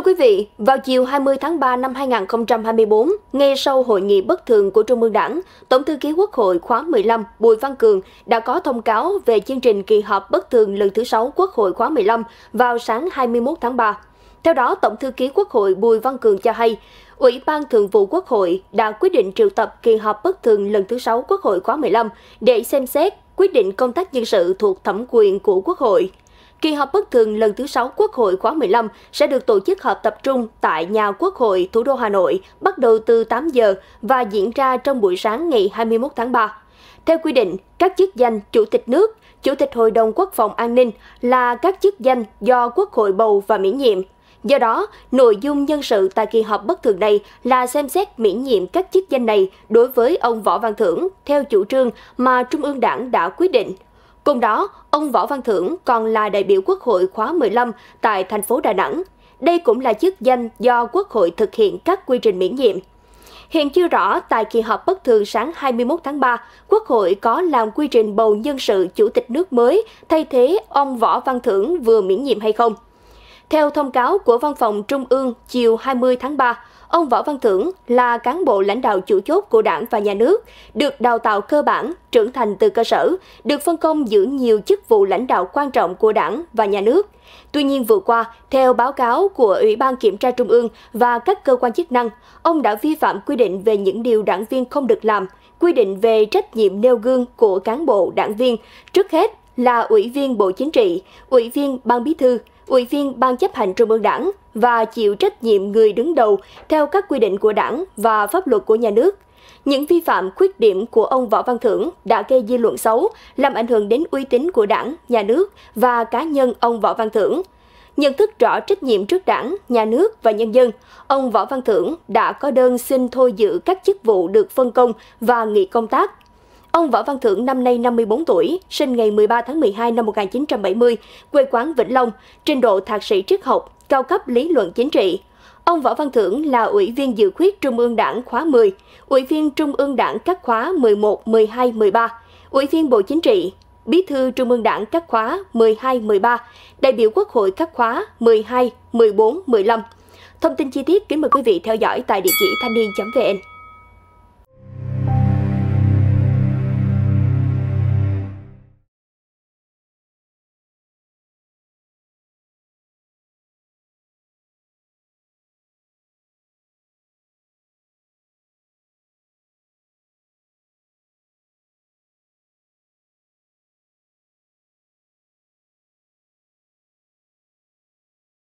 Thưa quý vị, vào chiều 20 tháng 3 năm 2024, ngay sau hội nghị bất thường của Trung ương Đảng, Tổng thư ký Quốc hội khóa 15 Bùi Văn Cường đã có thông cáo về chương trình kỳ họp bất thường lần thứ 6 Quốc hội khóa 15 vào sáng 21 tháng 3. Theo đó, Tổng thư ký Quốc hội Bùi Văn Cường cho hay, Ủy ban Thường vụ Quốc hội đã quyết định triệu tập kỳ họp bất thường lần thứ 6 Quốc hội khóa 15 để xem xét quyết định công tác nhân sự thuộc thẩm quyền của Quốc hội. Kỳ họp bất thường lần thứ 6 Quốc hội khóa 15 sẽ được tổ chức họp tập trung tại nhà Quốc hội thủ đô Hà Nội bắt đầu từ 8 giờ và diễn ra trong buổi sáng ngày 21 tháng 3. Theo quy định, các chức danh Chủ tịch nước, Chủ tịch Hội đồng Quốc phòng An ninh là các chức danh do Quốc hội bầu và miễn nhiệm. Do đó, nội dung nhân sự tại kỳ họp bất thường này là xem xét miễn nhiệm các chức danh này đối với ông Võ Văn Thưởng theo chủ trương mà Trung ương Đảng đã quyết định Cùng đó, ông Võ Văn Thưởng còn là đại biểu Quốc hội khóa 15 tại thành phố Đà Nẵng. Đây cũng là chức danh do Quốc hội thực hiện các quy trình miễn nhiệm. Hiện chưa rõ tại kỳ họp bất thường sáng 21 tháng 3, Quốc hội có làm quy trình bầu nhân sự chủ tịch nước mới thay thế ông Võ Văn Thưởng vừa miễn nhiệm hay không. Theo thông cáo của Văn phòng Trung ương chiều 20 tháng 3, Ông Võ Văn Thưởng là cán bộ lãnh đạo chủ chốt của đảng và nhà nước, được đào tạo cơ bản, trưởng thành từ cơ sở, được phân công giữ nhiều chức vụ lãnh đạo quan trọng của đảng và nhà nước. Tuy nhiên vừa qua, theo báo cáo của Ủy ban Kiểm tra Trung ương và các cơ quan chức năng, ông đã vi phạm quy định về những điều đảng viên không được làm, quy định về trách nhiệm nêu gương của cán bộ đảng viên, trước hết là Ủy viên Bộ Chính trị, Ủy viên Ban Bí thư, Ủy viên Ban chấp hành Trung ương Đảng và chịu trách nhiệm người đứng đầu theo các quy định của Đảng và pháp luật của nhà nước. Những vi phạm khuyết điểm của ông Võ Văn Thưởng đã gây dư luận xấu, làm ảnh hưởng đến uy tín của Đảng, nhà nước và cá nhân ông Võ Văn Thưởng. Nhận thức rõ trách nhiệm trước Đảng, nhà nước và nhân dân, ông Võ Văn Thưởng đã có đơn xin thôi giữ các chức vụ được phân công và nghỉ công tác Ông Võ Văn Thưởng năm nay 54 tuổi, sinh ngày 13 tháng 12 năm 1970, quê quán Vĩnh Long, trình độ thạc sĩ triết học, cao cấp lý luận chính trị. Ông Võ Văn Thưởng là Ủy viên Dự khuyết Trung ương Đảng khóa 10, Ủy viên Trung ương Đảng các khóa 11, 12, 13, Ủy viên Bộ Chính trị, Bí thư Trung ương Đảng các khóa 12, 13, đại biểu Quốc hội các khóa 12, 14, 15. Thông tin chi tiết kính mời quý vị theo dõi tại địa chỉ thanh niên.vn.